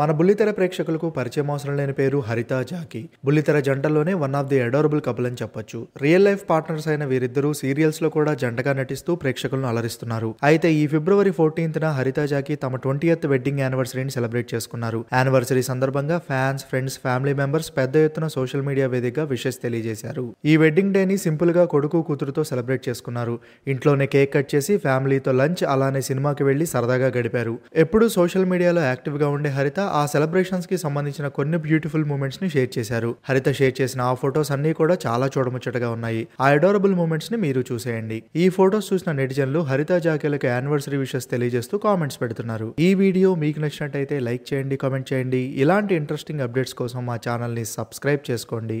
మన బుల్లితెర ప్రేక్షకులకు పరిచయం అవసరం లేని పేరు హరిత జాకి బుల్లితెర జంటలోనే one of the adorable couple అని చెప్పొచ్చు రియల్ లైఫ్ పార్ట్నర్స్ అయిన వీరిద్దరూ సీరియల్స్ లో కూడా జంటగా నటిస్తూ ప్రేక్షకులను అలరిస్తున్నారు అయితే ఈ ఫిబ్రవరి ఫోర్టీన్త్ న హరిత జాకి తమ ఎత్ వెడ్డింగ్ యానివర్సరీని సెలబ్రేట్ చేసుకున్నారు యానివర్సరీ సందర్భంగా ఫ్యాన్స్ ఫ్రెండ్స్ ఫ్యామిలీ మెంబర్స్ పెద్ద ఎత్తున సోషల్ మీడియా వేదికగా విషెస్ తెలియజేశారు ఈ వెడ్డింగ్ డేని సింపుల్ గా కొడుకు కూతురుతో సెలబ్రేట్ చేసుకున్నారు ఇంట్లోనే కేక్ కట్ చేసి ఫ్యామిలీతో లంచ్ అలానే సినిమాకి వెళ్లి సరదాగా గడిపారు ఎప్పుడూ సోషల్ మీడియాలో యాక్టివ్ గా ఉండే హరిత కూడా ఆ కి సంబంధించిన కొన్ని బ్యూటిఫుల్ మూమెంట్స్ని షేర్ చేశారు హరిత షేర్ చేసిన ఆ ఫొటోస్ అన్ని కూడా చాలా చూడముచ్చటగా ఉన్నాయి ఆ అడోరబుల్ మూమెంట్స్ని మీరు చూసేయండి ఈ ఫొటోస్ చూసిన నెటిజన్లు హరిత జాకేలకు యానివర్సరీ విషస్ తెలియజేస్తూ కామెంట్స్ పెడుతున్నారు ఈ వీడియో మీకు నచ్చినట్టయితే లైక్ చేయండి కామెంట్ చేయండి ఇలాంటి ఇంట్రెస్టింగ్ అప్డేట్స్ కోసం మా ఛానల్ని సబ్స్క్రైబ్ చేసుకోండి